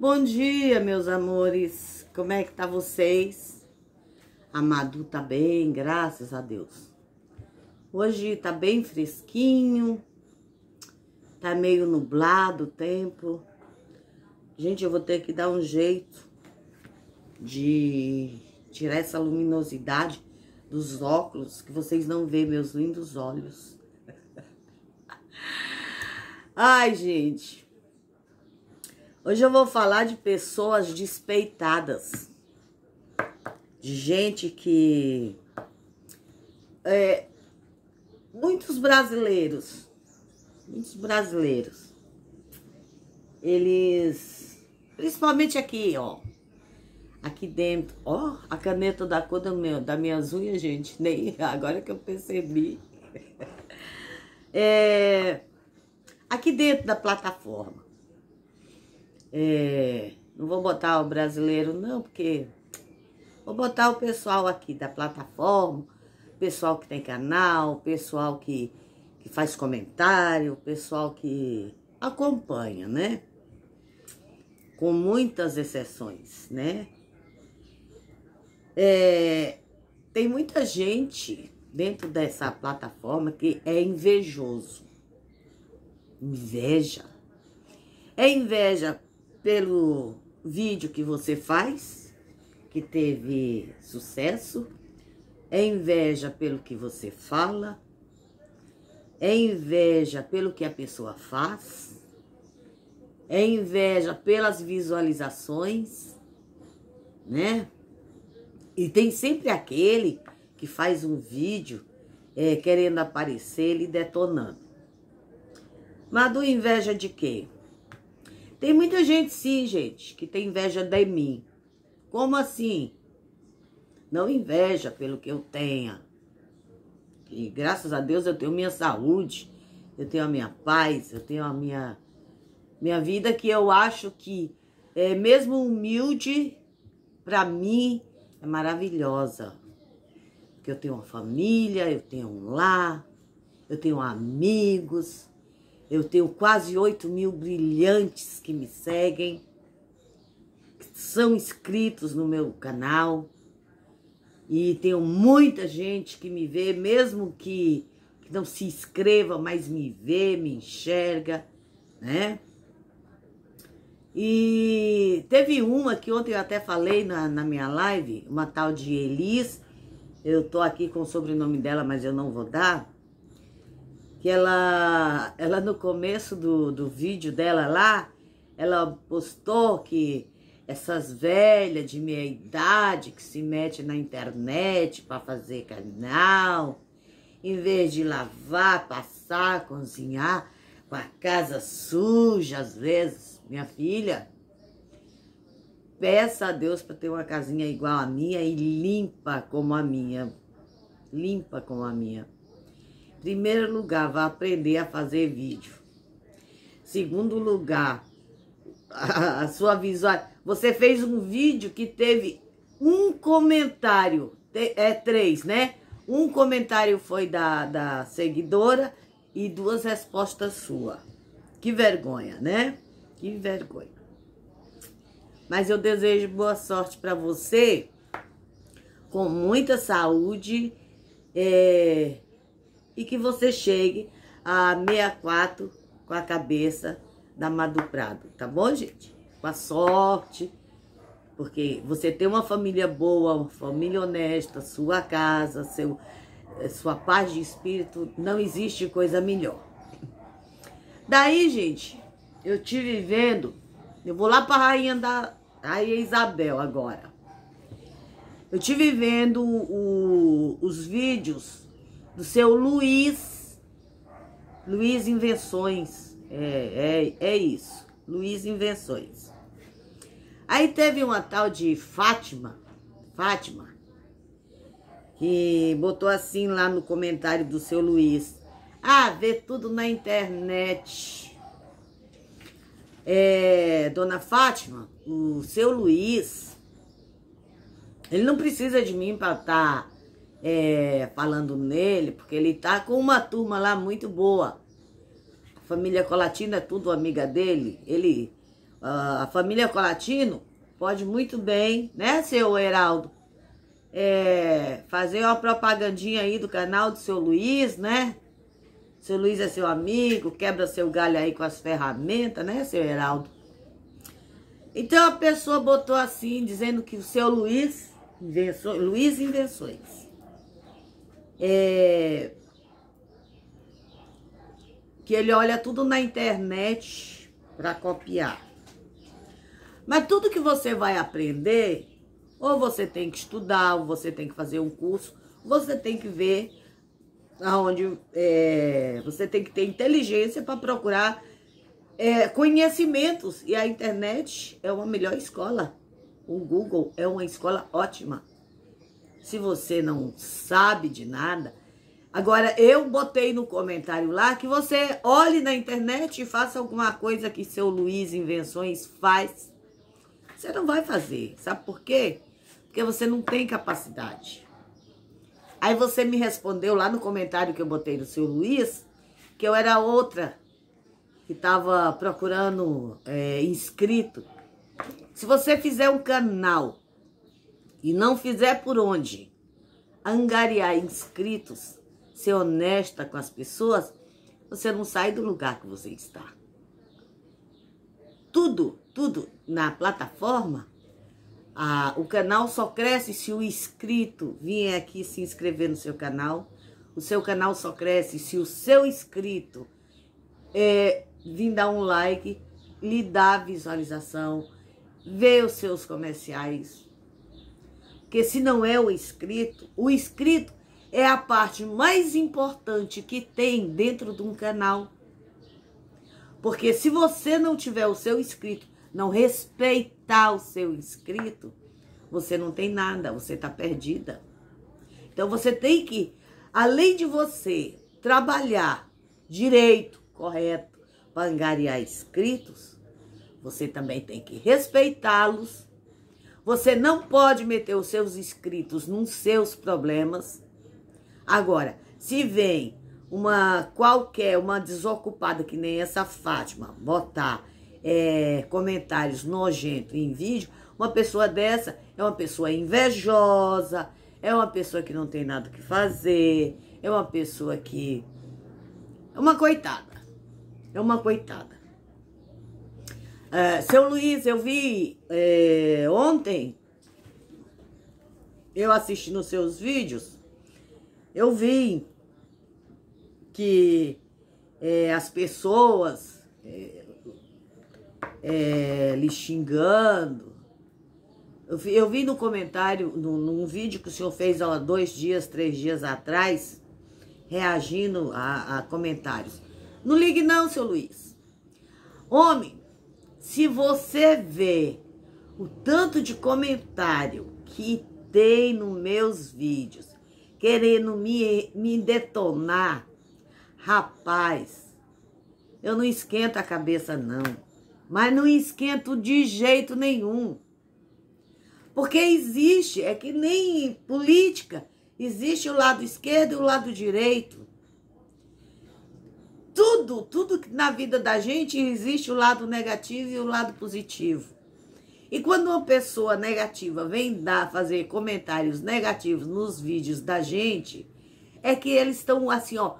Bom dia, meus amores. Como é que tá vocês? A Madu tá bem, graças a Deus. Hoje tá bem fresquinho. Tá meio nublado o tempo. Gente, eu vou ter que dar um jeito de tirar essa luminosidade dos óculos que vocês não veem meus lindos olhos. Ai, gente. Hoje eu vou falar de pessoas despeitadas. De gente que... É, muitos brasileiros, muitos brasileiros, eles, principalmente aqui, ó, aqui dentro, ó, a caneta da cor meu, da minhas unhas, gente, nem agora que eu percebi. É, aqui dentro da plataforma, é, não vou botar o brasileiro, não, porque vou botar o pessoal aqui da plataforma, pessoal que tem canal, pessoal que, que faz comentário, pessoal que acompanha, né? Com muitas exceções, né? É, tem muita gente dentro dessa plataforma que é invejoso. Inveja. É inveja pelo vídeo que você faz, que teve sucesso, é inveja pelo que você fala, é inveja pelo que a pessoa faz, é inveja pelas visualizações, né? E tem sempre aquele que faz um vídeo é, querendo aparecer e detonando. Mas do inveja de quê? Tem muita gente, sim, gente, que tem inveja de mim. Como assim? Não inveja pelo que eu tenha. E graças a Deus eu tenho minha saúde, eu tenho a minha paz, eu tenho a minha, minha vida que eu acho que, é, mesmo humilde, para mim é maravilhosa. Porque eu tenho uma família, eu tenho um lar, eu tenho amigos, eu tenho quase 8 mil brilhantes que me seguem, que são inscritos no meu canal. E tenho muita gente que me vê, mesmo que, que não se inscreva, mas me vê, me enxerga, né? E teve uma que ontem eu até falei na, na minha live, uma tal de Elis. Eu tô aqui com o sobrenome dela, mas eu não vou dar que ela, ela no começo do, do vídeo dela lá, ela postou que essas velhas de meia idade que se mete na internet para fazer canal, em vez de lavar, passar, cozinhar, com a casa suja às vezes, minha filha, peça a Deus para ter uma casinha igual a minha e limpa como a minha. Limpa como a minha. Primeiro lugar, vai aprender a fazer vídeo. Segundo lugar, a, sua visual. Você fez um vídeo que teve um comentário, é três, né? Um comentário foi da, da seguidora e duas respostas sua. Que vergonha, né? Que vergonha. Mas eu desejo boa sorte para você, com muita saúde. É, e que você chegue a 64 com a cabeça da Madu Prado, tá bom, gente? Com a sorte, porque você tem uma família boa, uma família honesta, sua casa, seu, eh, sua paz de espírito, não existe coisa melhor. Daí, gente, eu tive vendo, eu vou lá para a rainha da rainha Isabel agora. Eu tive vendo o, os vídeos do seu Luiz, Luiz Invenções, é, é, é isso, Luiz Invenções. Aí teve uma tal de Fátima, Fátima, que botou assim lá no comentário do seu Luiz. Ah, vê tudo na internet. É, dona Fátima, o seu Luiz, ele não precisa de mim para estar tá é, falando nele, porque ele tá com uma turma lá muito boa. A família Colatino é tudo amiga dele. Ele, a família Colatino pode muito bem, né, seu Heraldo? É, fazer uma propagandinha aí do canal do seu Luiz, né? Seu Luiz é seu amigo, quebra seu galho aí com as ferramentas, né, seu Heraldo? Então a pessoa botou assim, dizendo que o seu Luiz Luiz Invenções é, que ele olha tudo na internet para copiar. Mas tudo que você vai aprender, ou você tem que estudar, ou você tem que fazer um curso, você tem que ver aonde é, você tem que ter inteligência para procurar é, conhecimentos. E a internet é uma melhor escola. O Google é uma escola ótima se você não sabe de nada. Agora, eu botei no comentário lá que você olhe na internet e faça alguma coisa que seu Luiz Invenções faz. Você não vai fazer. Sabe por quê? Porque você não tem capacidade. Aí você me respondeu lá no comentário que eu botei do seu Luiz que eu era outra que estava procurando é, inscrito. Se você fizer um canal e não fizer por onde angariar inscritos, ser honesta com as pessoas, você não sai do lugar que você está. Tudo, tudo na plataforma, a, o canal só cresce se o inscrito vier aqui se inscrever no seu canal. O seu canal só cresce se o seu inscrito é, vir dar um like, lhe dar visualização, ver os seus comerciais, que se não é o inscrito, o inscrito é a parte mais importante que tem dentro de um canal. Porque se você não tiver o seu inscrito, não respeitar o seu inscrito, você não tem nada, você está perdida. Então você tem que, além de você trabalhar direito, correto, para angariar inscritos, você também tem que respeitá-los você não pode meter os seus inscritos nos seus problemas. Agora, se vem uma qualquer, uma desocupada, que nem essa Fátima, botar é, comentários nojentos em vídeo, uma pessoa dessa é uma pessoa invejosa, é uma pessoa que não tem nada que fazer, é uma pessoa que. É uma coitada. É uma coitada. É, seu Luiz, eu vi é, ontem, eu assisti nos seus vídeos, eu vi que é, as pessoas é, é, lhe xingando. Eu vi, eu vi no comentário, no, num vídeo que o senhor fez há dois dias, três dias atrás, reagindo a, a comentários. Não ligue não, seu Luiz. Homem, se você vê o tanto de comentário que tem nos meus vídeos, querendo me, me detonar, rapaz, eu não esquento a cabeça, não. Mas não esquento de jeito nenhum. Porque existe, é que nem política, existe o lado esquerdo e o lado direito tudo, tudo que na vida da gente existe o lado negativo e o lado positivo. E quando uma pessoa negativa vem dar fazer comentários negativos nos vídeos da gente, é que eles estão assim, ó,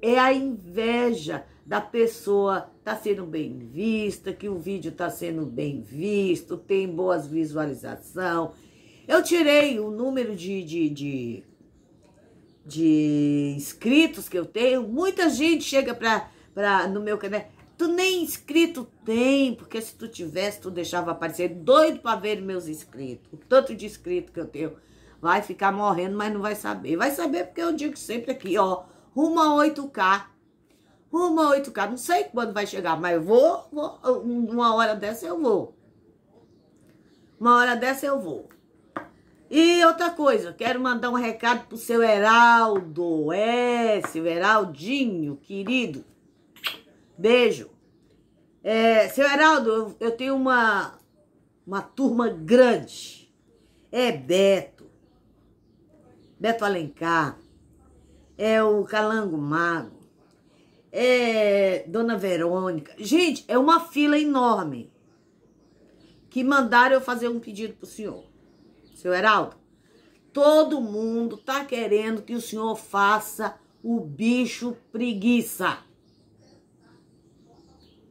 é a inveja da pessoa tá sendo bem vista, que o vídeo tá sendo bem visto, tem boas visualização. Eu tirei o número de, de, de de inscritos que eu tenho, muita gente chega pra, pra, no meu canal. Tu nem inscrito tem, porque se tu tivesse, tu deixava aparecer. Doido pra ver meus inscritos. O tanto de inscrito que eu tenho. Vai ficar morrendo, mas não vai saber. Vai saber porque eu digo sempre aqui, ó. Rumo a 8K. Rumo a 8K. Não sei quando vai chegar, mas eu vou, vou. Uma hora dessa eu vou. Uma hora dessa eu vou. E outra coisa, quero mandar um recado pro seu Heraldo. É, seu Heraldinho, querido. Beijo. É, seu Heraldo, eu, eu tenho uma, uma turma grande. É Beto. Beto Alencar. É o Calango Mago. É Dona Verônica. Gente, é uma fila enorme. Que mandaram eu fazer um pedido pro senhor. Seu Heraldo, todo mundo tá querendo que o senhor faça o bicho preguiça.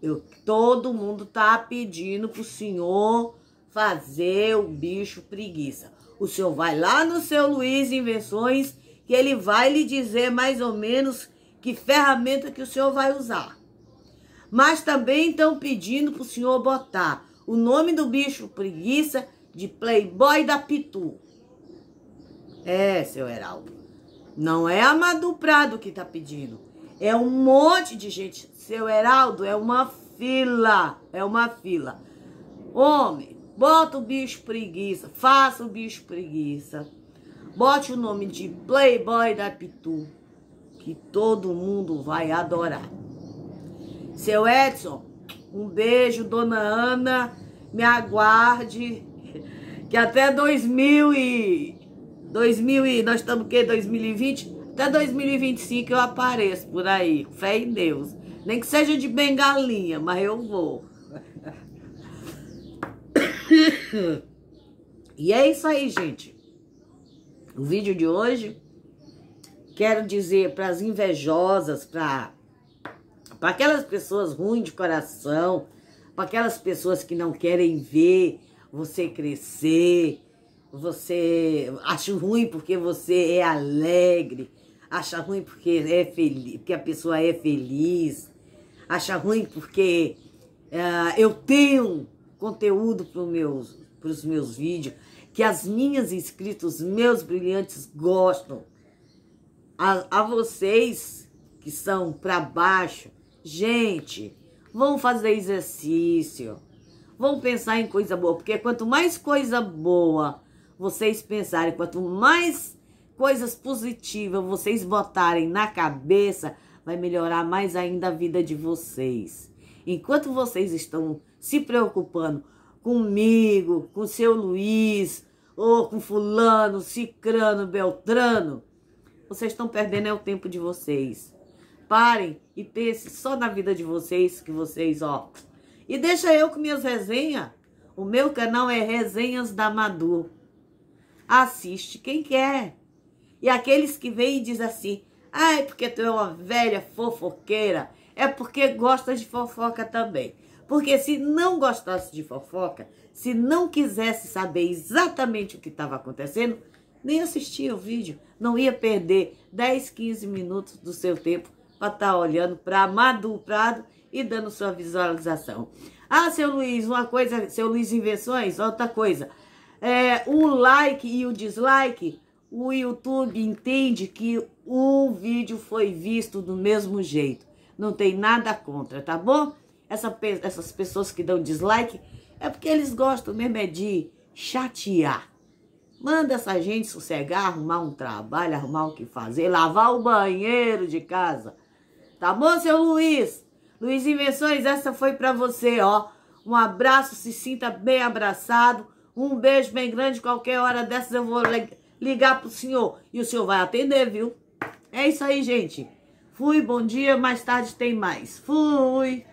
Eu, todo mundo tá pedindo pro senhor fazer o bicho preguiça. O senhor vai lá no seu Luiz Invenções que ele vai lhe dizer mais ou menos que ferramenta que o senhor vai usar. Mas também estão pedindo para o senhor botar o nome do bicho preguiça de playboy da Pitu. É, seu Heraldo. Não é a Madu Prado que tá pedindo. É um monte de gente. Seu Heraldo, é uma fila. É uma fila. Homem, bota o bicho preguiça. Faça o bicho preguiça. Bote o nome de Playboy da Pitu. Que todo mundo vai adorar. Seu Edson, um beijo, dona Ana. Me aguarde que até 2000 e 2000 e nós estamos que 2020, até 2025 eu apareço por aí, fé em Deus. Nem que seja de bengalinha, mas eu vou. e é isso aí, gente. O vídeo de hoje quero dizer para as invejosas, para para aquelas pessoas ruins de coração, para aquelas pessoas que não querem ver você crescer, você acha ruim porque você é alegre, acha ruim porque é feliz, porque a pessoa é feliz, acha ruim porque uh, eu tenho conteúdo para os meus, meus vídeos, que as minhas inscritas, meus brilhantes gostam. A, a vocês que são para baixo, gente, vamos fazer exercício Vão pensar em coisa boa, porque quanto mais coisa boa vocês pensarem, quanto mais coisas positivas vocês botarem na cabeça, vai melhorar mais ainda a vida de vocês. Enquanto vocês estão se preocupando comigo, com seu Luiz, ou com fulano, cicrano, beltrano, vocês estão perdendo é o tempo de vocês. Parem e pensem só na vida de vocês, que vocês, ó, e deixa eu com minhas resenhas. O meu canal é Resenhas da Madu. Assiste quem quer. E aqueles que vêm e dizem assim, ah, é porque tu é uma velha fofoqueira, é porque gosta de fofoca também. Porque se não gostasse de fofoca, se não quisesse saber exatamente o que estava acontecendo, nem assistia o vídeo, não ia perder 10, 15 minutos do seu tempo para estar tá olhando para Madu Prado e dando sua visualização. Ah, seu Luiz, uma coisa, seu Luiz Invenções, outra coisa. É, o like e o dislike, o YouTube entende que o vídeo foi visto do mesmo jeito. Não tem nada contra, tá bom? Essa, essas pessoas que dão dislike é porque eles gostam mesmo é de chatear. Manda essa gente sossegar, arrumar um trabalho, arrumar o que fazer, lavar o banheiro de casa. Tá bom, seu Luiz? Luiz Invenções, essa foi para você, ó. Um abraço, se sinta bem abraçado. Um beijo bem grande. Qualquer hora dessas eu vou ligar pro senhor e o senhor vai atender, viu? É isso aí, gente. Fui, bom dia. Mais tarde tem mais. Fui.